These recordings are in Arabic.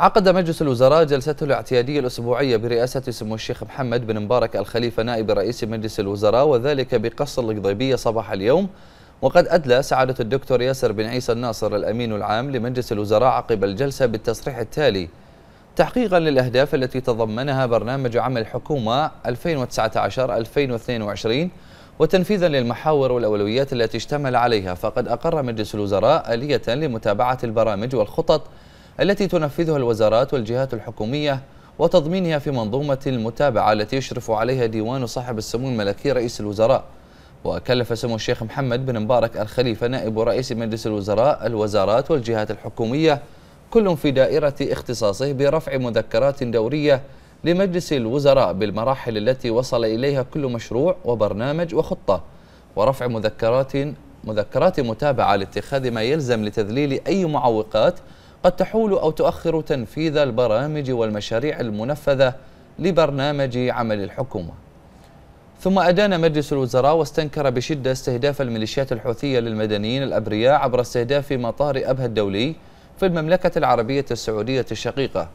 عقد مجلس الوزراء جلسته الاعتيادية الأسبوعية برئاسة سمو الشيخ محمد بن مبارك الخليفة نائب رئيس مجلس الوزراء وذلك بقصر القضيبية صباح اليوم وقد أدلى سعادة الدكتور ياسر بن عيسى الناصر الأمين العام لمجلس الوزراء عقب الجلسة بالتصريح التالي تحقيقا للأهداف التي تضمنها برنامج عمل الحكومة 2019-2022 وتنفيذا للمحاور والأولويات التي اشتمل عليها فقد أقر مجلس الوزراء آلية لمتابعة البرامج والخطط التي تنفذها الوزارات والجهات الحكومية وتضمينها في منظومة المتابعة التي يشرف عليها ديوان صاحب السمو الملكي رئيس الوزراء وكلف سمو الشيخ محمد بن مبارك الخليفة نائب رئيس مجلس الوزراء الوزارات والجهات الحكومية كل في دائرة اختصاصه برفع مذكرات دورية لمجلس الوزراء بالمراحل التي وصل إليها كل مشروع وبرنامج وخطة ورفع مذكرات مذكرات متابعة لاتخاذ ما يلزم لتذليل أي معوقات قد تحول أو تؤخر تنفيذ البرامج والمشاريع المنفذة لبرنامج عمل الحكومة ثم أدان مجلس الوزراء واستنكر بشدة استهداف الميليشيات الحوثية للمدنيين الأبرياء عبر استهداف مطار أبها الدولي في المملكة العربية السعودية الشقيقة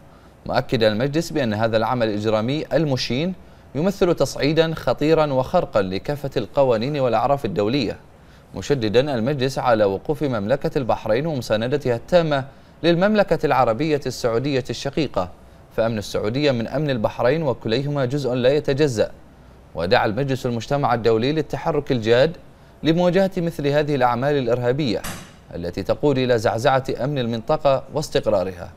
مؤكد المجلس بأن هذا العمل الإجرامي المشين يمثل تصعيدا خطيرا وخرقا لكافة القوانين والأعراف الدولية مشددا المجلس على وقوف مملكة البحرين ومساندتها التامة للمملكة العربية السعودية الشقيقة فأمن السعودية من أمن البحرين وكليهما جزء لا يتجزأ ودعا المجلس المجتمع الدولي للتحرك الجاد لمواجهة مثل هذه الأعمال الإرهابية التي تقود إلى زعزعة أمن المنطقة واستقرارها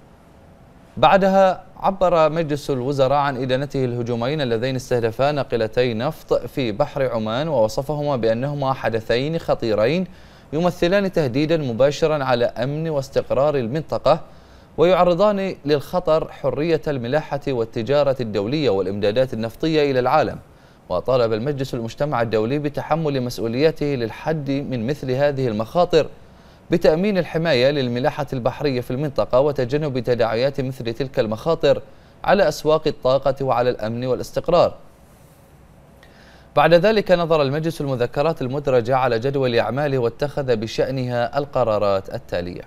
بعدها عبر مجلس الوزراء عن إدانته الهجومين اللذين استهدفا ناقلتي نفط في بحر عمان ووصفهما بأنهما حدثين خطيرين يمثلان تهديدا مباشرا على أمن واستقرار المنطقة ويعرضان للخطر حرية الملاحة والتجارة الدولية والإمدادات النفطية إلى العالم وطالب المجلس المجتمع الدولي بتحمل مسؤوليته للحد من مثل هذه المخاطر بتأمين الحماية للملاحة البحرية في المنطقة وتجنب تداعيات مثل تلك المخاطر على أسواق الطاقة وعلى الأمن والاستقرار بعد ذلك نظر المجلس المذكرات المدرجة على جدول أعماله واتخذ بشأنها القرارات التالية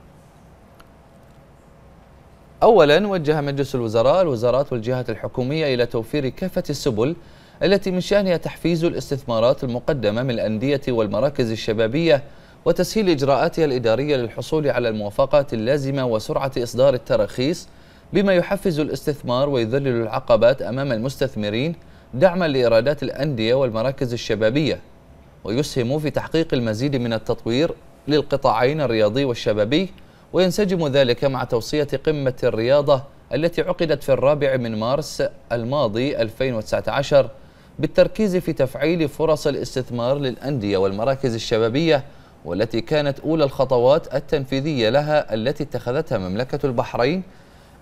أولا وجه مجلس الوزراء الوزارات والجهات الحكومية إلى توفير كافة السبل التي من شأنها تحفيز الاستثمارات المقدمة من الأندية والمراكز الشبابية وتسهيل إجراءاتها الإدارية للحصول على الموافقات اللازمة وسرعة إصدار التراخيص بما يحفز الاستثمار ويذلل العقبات أمام المستثمرين دعما لإيرادات الأندية والمراكز الشبابية ويسهم في تحقيق المزيد من التطوير للقطاعين الرياضي والشبابي وينسجم ذلك مع توصية قمة الرياضة التي عقدت في الرابع من مارس الماضي 2019 بالتركيز في تفعيل فرص الاستثمار للأندية والمراكز الشبابية والتي كانت أولى الخطوات التنفيذية لها التي اتخذتها مملكة البحرين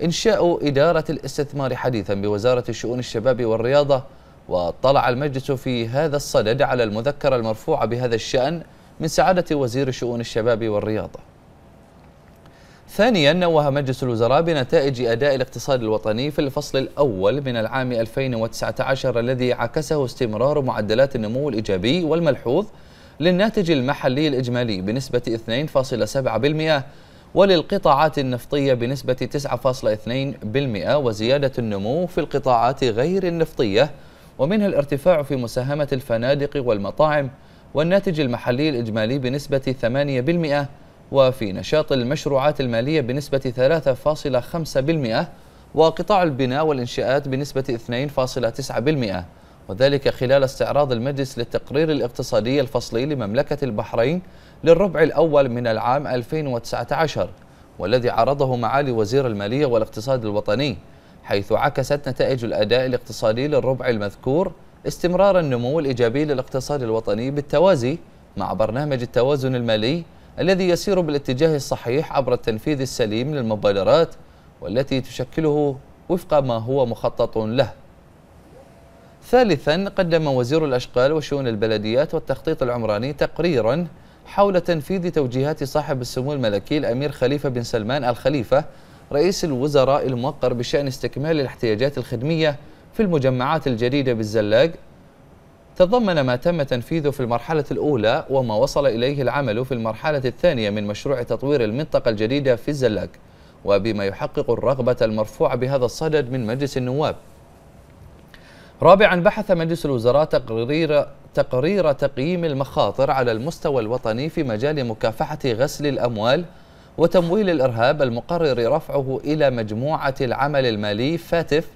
إنشاء إدارة الاستثمار حديثا بوزارة الشؤون الشباب والرياضة واطلع المجلس في هذا الصدد على المذكرة المرفوعة بهذا الشأن من سعادة وزير شؤون الشباب والرياضة ثانيا نوه مجلس الوزراء بنتائج أداء الاقتصاد الوطني في الفصل الأول من العام 2019 الذي عكسه استمرار معدلات النمو الإيجابي والملحوظ للناتج المحلي الإجمالي بنسبة 2.7% وللقطاعات النفطية بنسبة 9.2% وزيادة النمو في القطاعات غير النفطية ومنها الارتفاع في مساهمة الفنادق والمطاعم والناتج المحلي الإجمالي بنسبة 8% وفي نشاط المشروعات المالية بنسبة 3.5% وقطاع البناء والإنشاءات بنسبة 2.9% وذلك خلال استعراض المجلس للتقرير الاقتصادي الفصلي لمملكة البحرين للربع الأول من العام 2019 والذي عرضه معالي وزير المالية والاقتصاد الوطني حيث عكست نتائج الأداء الاقتصادي للربع المذكور استمرار النمو الإيجابي للاقتصاد الوطني بالتوازي مع برنامج التوازن المالي الذي يسير بالاتجاه الصحيح عبر التنفيذ السليم للمبادرات والتي تشكله وفق ما هو مخطط له ثالثا قدم وزير الأشغال وشؤون البلديات والتخطيط العمراني تقريرا حول تنفيذ توجيهات صاحب السمو الملكي الأمير خليفة بن سلمان الخليفة رئيس الوزراء الموقر بشأن استكمال الاحتياجات الخدمية في المجمعات الجديدة بالزلاق تضمن ما تم تنفيذه في المرحلة الأولى وما وصل إليه العمل في المرحلة الثانية من مشروع تطوير المنطقة الجديدة في الزلاق وبما يحقق الرغبة المرفوعة بهذا الصدد من مجلس النواب رابعا بحث مجلس الوزراء تقرير تقرير تقييم المخاطر على المستوى الوطني في مجال مكافحة غسل الأموال وتمويل الإرهاب المقرر رفعه إلى مجموعة العمل المالي فاتف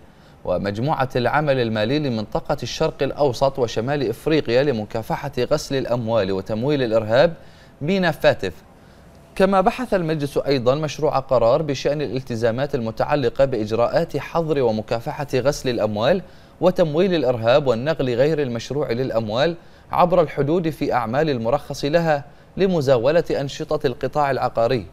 ومجموعة العمل المالي لمنطقة الشرق الأوسط وشمال إفريقيا لمكافحة غسل الأموال وتمويل الإرهاب مينا فاتف كما بحث المجلس أيضا مشروع قرار بشأن الالتزامات المتعلقة بإجراءات حظر ومكافحة غسل الأموال وتمويل الإرهاب والنقل غير المشروع للأموال عبر الحدود في أعمال المرخص لها لمزاولة أنشطة القطاع العقاري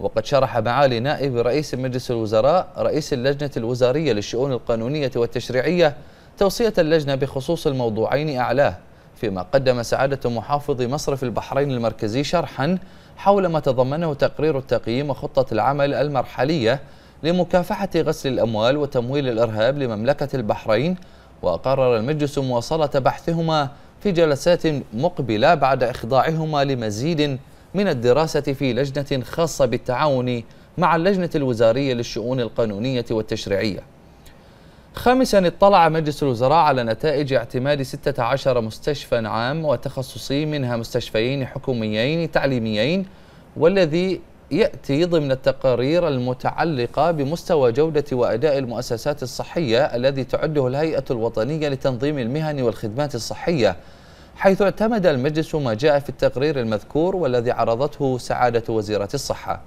وقد شرح معالي نائب رئيس مجلس الوزراء رئيس اللجنة الوزارية للشؤون القانونية والتشريعية توصية اللجنة بخصوص الموضوعين أعلاه فيما قدم سعادة محافظ مصرف البحرين المركزي شرحا حول ما تضمنه تقرير التقييم وخطة العمل المرحلية لمكافحة غسل الأموال وتمويل الإرهاب لمملكة البحرين وقرر المجلس مواصلة بحثهما في جلسات مقبلة بعد إخضاعهما لمزيد من الدراسة في لجنة خاصة بالتعاون مع اللجنة الوزارية للشؤون القانونية والتشريعية خامسا اطلع مجلس الوزراء على نتائج اعتماد 16 مستشفى عام وتخصصي منها مستشفيين حكوميين تعليميين والذي يأتي ضمن التقارير المتعلقة بمستوى جودة وأداء المؤسسات الصحية الذي تعده الهيئة الوطنية لتنظيم المهن والخدمات الصحية حيث اعتمد المجلس ما جاء في التقرير المذكور والذي عرضته سعادة وزيرة الصحة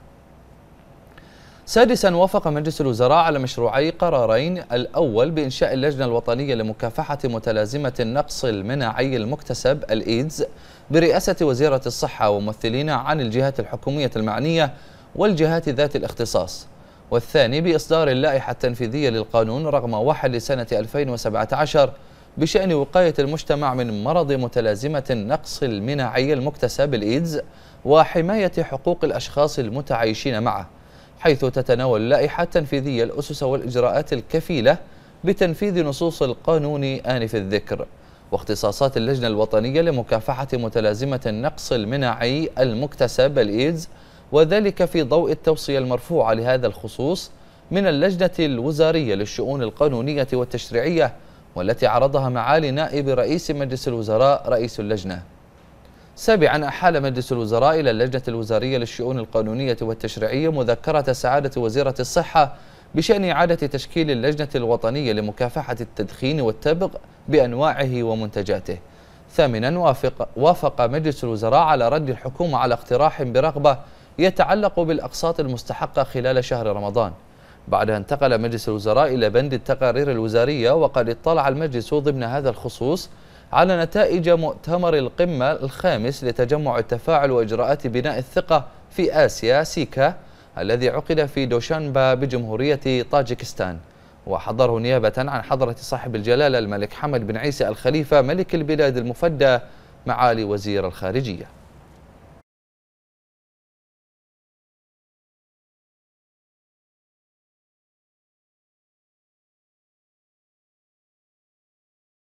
سادسا وافق مجلس الوزراء على مشروعي قرارين الأول بإنشاء اللجنة الوطنية لمكافحة متلازمة النقص المناعي المكتسب الإيدز برئاسة وزيرة الصحة وممثلين عن الجهات الحكومية المعنية والجهات ذات الاختصاص والثاني بإصدار اللائحة التنفيذية للقانون رقم 1 لسنة 2017 بشأن وقاية المجتمع من مرض متلازمة النقص المناعي المكتسب الإيدز وحماية حقوق الأشخاص المتعايشين معه حيث تتناول اللائحة التنفيذية الأسس والإجراءات الكفيلة بتنفيذ نصوص القانون آنف الذكر واختصاصات اللجنة الوطنية لمكافحة متلازمة النقص المناعي المكتسب الإيدز وذلك في ضوء التوصية المرفوعة لهذا الخصوص من اللجنة الوزارية للشؤون القانونية والتشريعية والتي عرضها معالي نائب رئيس مجلس الوزراء رئيس اللجنة سابعا أحال مجلس الوزراء إلى اللجنة الوزارية للشؤون القانونية والتشريعية مذكرة سعادة وزيرة الصحة بشأن إعادة تشكيل اللجنة الوطنية لمكافحة التدخين والتبغ بأنواعه ومنتجاته ثامنا وافق, وافق مجلس الوزراء على رد الحكومة على اقتراح برغبة يتعلق بالأقساط المستحقة خلال شهر رمضان بعدها انتقل مجلس الوزراء إلى بند التقارير الوزارية وقد اطلع المجلس ضمن هذا الخصوص على نتائج مؤتمر القمة الخامس لتجمع التفاعل وإجراءات بناء الثقة في آسيا سيكا الذي عقد في دوشانبا بجمهورية طاجكستان وحضره نيابة عن حضرة صاحب الجلالة الملك حمد بن عيسى الخليفة ملك البلاد المفدى معالي وزير الخارجية